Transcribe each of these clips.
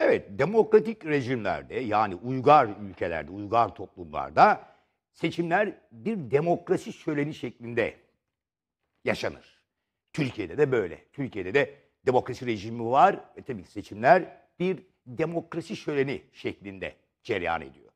Evet, demokratik rejimlerde yani uygar ülkelerde, uygar toplumlarda seçimler bir demokrasi şöleni şeklinde yaşanır. Türkiye'de de böyle. Türkiye'de de demokrasi rejimi var ve tabii ki seçimler bir demokrasi şöleni şeklinde cereyan ediyor.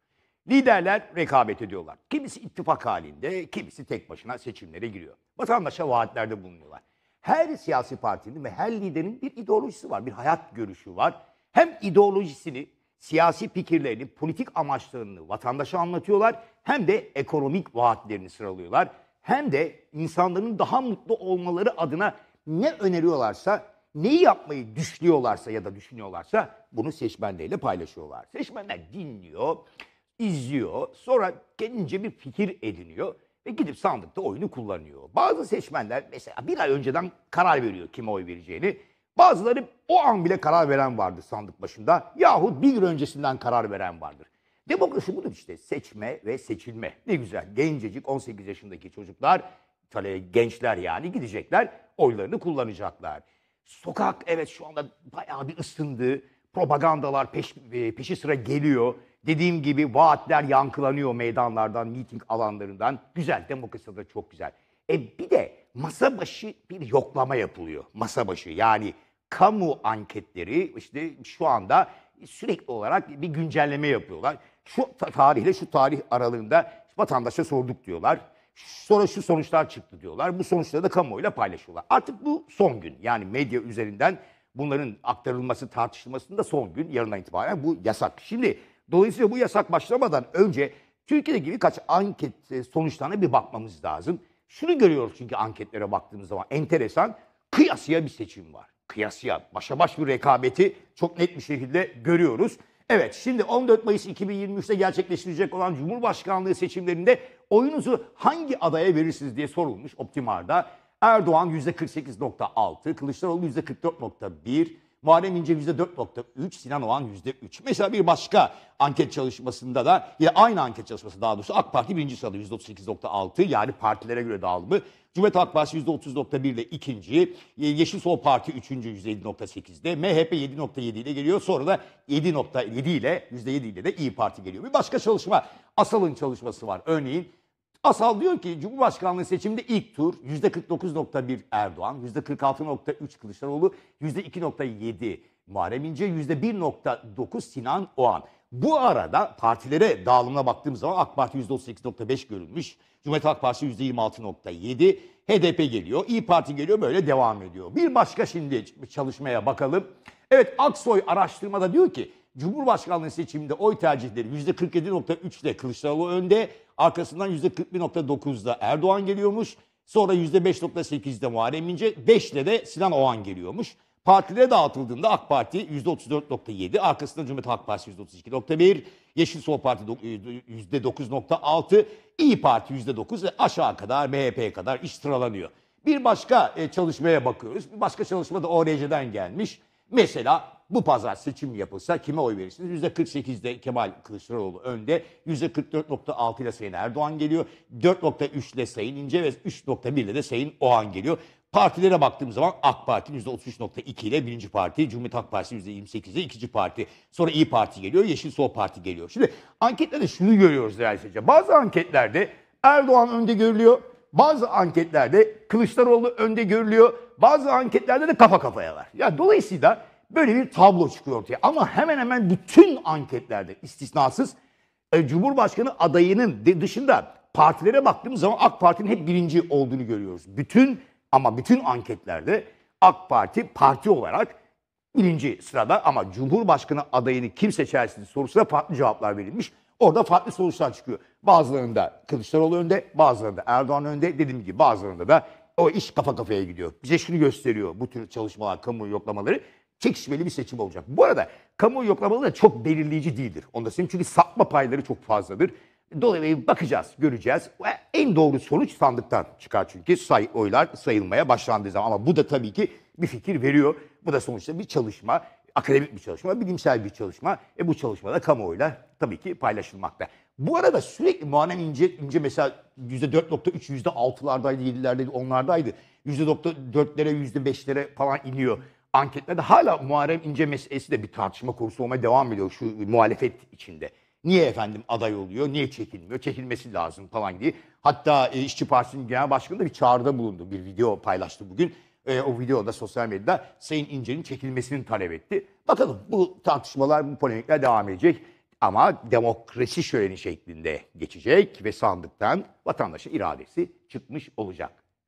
Liderler rekabet ediyorlar. Kimisi ittifak halinde, kimisi tek başına seçimlere giriyor. Vatandaşa vaatlerde bulunuyorlar. Her siyasi partinin ve her liderin bir ideolojisi var, bir hayat görüşü var hem ideolojisini, siyasi fikirlerini, politik amaçlarını vatandaşa anlatıyorlar hem de ekonomik vaatlerini sıralıyorlar. Hem de insanların daha mutlu olmaları adına ne öneriyorlarsa, neyi yapmayı düşünüyorlarsa ya da düşünüyorlarsa bunu seçmenleriyle paylaşıyorlar. Seçmenler dinliyor, izliyor, sonra kendince bir fikir ediniyor ve gidip sandıkta oyunu kullanıyor. Bazı seçmenler mesela bir ay önceden karar veriyor kime oy vereceğini Bazıları o an bile karar veren vardır sandık başında yahut bir gün öncesinden karar veren vardır. Demokrasi budur işte seçme ve seçilme. Ne güzel gencecik 18 yaşındaki çocuklar, gençler yani gidecekler oylarını kullanacaklar. Sokak evet şu anda bayağı bir ısındı. Propagandalar peş, e, peşi sıra geliyor. Dediğim gibi vaatler yankılanıyor meydanlardan, miting alanlarından. Güzel, demokrasi de çok güzel. E bir de masa başı bir yoklama yapılıyor. Masa başı yani kamu anketleri işte şu anda sürekli olarak bir güncelleme yapıyorlar. Şu tarihle şu tarih aralığında vatandaşa sorduk diyorlar. Sonra şu sonuçlar çıktı diyorlar. Bu sonuçları da kamuoyuyla paylaşıyorlar. Artık bu son gün. Yani medya üzerinden bunların aktarılması, tartışılmasının son gün. Yarından itibaren bu yasak. Şimdi dolayısıyla bu yasak başlamadan önce Türkiye'de gibi kaç anket e, sonuçlarına bir bakmamız lazım. Şunu görüyoruz çünkü anketlere baktığımız zaman enteresan kıyasıya bir seçim var. Kıyasıya başa baş bir rekabeti çok net bir şekilde görüyoruz. Evet şimdi 14 Mayıs 2023'te gerçekleşecek olan Cumhurbaşkanlığı seçimlerinde oyunuzu hangi adaya verirsiniz diye sorulmuş Optimar'da. Erdoğan %48.6, Kılıçdaroğlu %44.1, Muharrem İnce %4.3, Sinan Oğan %3. Mesela bir başka anket çalışmasında da ya aynı anket çalışması daha doğrusu AK Parti birinci sırada %38.6 yani partilere göre dağılımı. Cumhuriyet Halk Partisi %30.1 ile ikinci, Yeşil Sol Parti üçüncü %7.8'de, MHP 7.7 ile geliyor. Sonra da 7.7 ile %7 ile de İyi Parti geliyor. Bir başka çalışma Asal'ın çalışması var. Örneğin Asal diyor ki Cumhurbaşkanlığı seçiminde ilk tur %49.1 Erdoğan, %46.3 Kılıçdaroğlu, %2.7 Muharrem İnce, %1.9 Sinan Oğan. Bu arada partilere dağılımına baktığımız zaman AK Parti %38.5 görülmüş. Cumhuriyet Halk Partisi %26.7. HDP geliyor, İyi Parti geliyor böyle devam ediyor. Bir başka şimdi çalışmaya bakalım. Evet Aksoy araştırmada diyor ki Cumhurbaşkanlığı seçiminde oy tercihleri %47.3'te Kılıçdaroğlu önde. Arkasından %41.9'da Erdoğan geliyormuş. Sonra %5.8'de Muharrem İnce, 5'le de Sinan Oğan geliyormuş. Partilere dağıtıldığında AK Parti %34.7, arkasından Cumhuriyet Halk Partisi %32.1, Yeşil Sol Parti %9.6, e, İyi Parti %9 ve aşağı kadar MHP'ye kadar iş sıralanıyor. Bir başka e, çalışmaya bakıyoruz. Bir başka çalışma da ORC'den gelmiş. Mesela bu pazar seçim yapılsa kime oy verirsiniz? %48'de Kemal Kılıçdaroğlu önde. %44.6 ile Sayın Erdoğan geliyor. 4.3 ile Sayın İnce ve 3.1 ile de Sayın Oğan geliyor. Partilere baktığımız zaman AK Parti %33.2 ile birinci parti, Cumhuriyet Halk Partisi %28 ile ikinci parti. Sonra İyi Parti geliyor, Yeşil Sol Parti geliyor. Şimdi anketlerde şunu görüyoruz değerli Bazı anketlerde Erdoğan önde görülüyor. Bazı anketlerde Kılıçdaroğlu önde görülüyor. Bazı anketlerde de kafa kafaya var. Ya yani dolayısıyla Böyle bir tablo çıkıyor ortaya. Ama hemen hemen bütün anketlerde istisnasız e, Cumhurbaşkanı adayının dışında partilere baktığımız zaman AK Parti'nin hep birinci olduğunu görüyoruz. Bütün ama bütün anketlerde AK Parti parti olarak birinci sırada ama Cumhurbaşkanı adayını kim seçersiniz sorusuna farklı cevaplar verilmiş. Orada farklı sonuçlar çıkıyor. Bazılarında Kılıçdaroğlu önde, bazılarında Erdoğan önde. Dediğim gibi bazılarında da o iş kafa kafaya gidiyor. Bize şunu gösteriyor bu tür çalışmalar, kamu yoklamaları çekişmeli bir seçim olacak. Bu arada kamuoyu yoklamaları da çok belirleyici değildir. Onda senin çünkü sapma payları çok fazladır. Dolayısıyla bakacağız, göreceğiz. En doğru sonuç sandıktan çıkar çünkü say oylar sayılmaya başlandığı zaman. Ama bu da tabii ki bir fikir veriyor. Bu da sonuçta bir çalışma, akademik bir çalışma, bilimsel bir çalışma. E bu çalışmada kamuoyuyla tabii ki paylaşılmakta. Bu arada sürekli Muharrem İnce, İnce mesela %4.3, %6'lardaydı, 7'lerdeydi, 10'lardaydı. %4'lere, %5'lere falan iniyor anketlerde hala Muharrem İnce meselesi de bir tartışma konusu olmaya devam ediyor şu muhalefet içinde. Niye efendim aday oluyor, niye çekilmiyor, çekilmesi lazım falan diye. Hatta e, İşçi Partisi'nin genel başkanı da bir çağrıda bulundu, bir video paylaştı bugün. E, o videoda sosyal medyada Sayın İnce'nin çekilmesini talep etti. Bakalım bu tartışmalar, bu polemikler devam edecek. Ama demokrasi şöleni şeklinde geçecek ve sandıktan vatandaşın iradesi çıkmış olacak.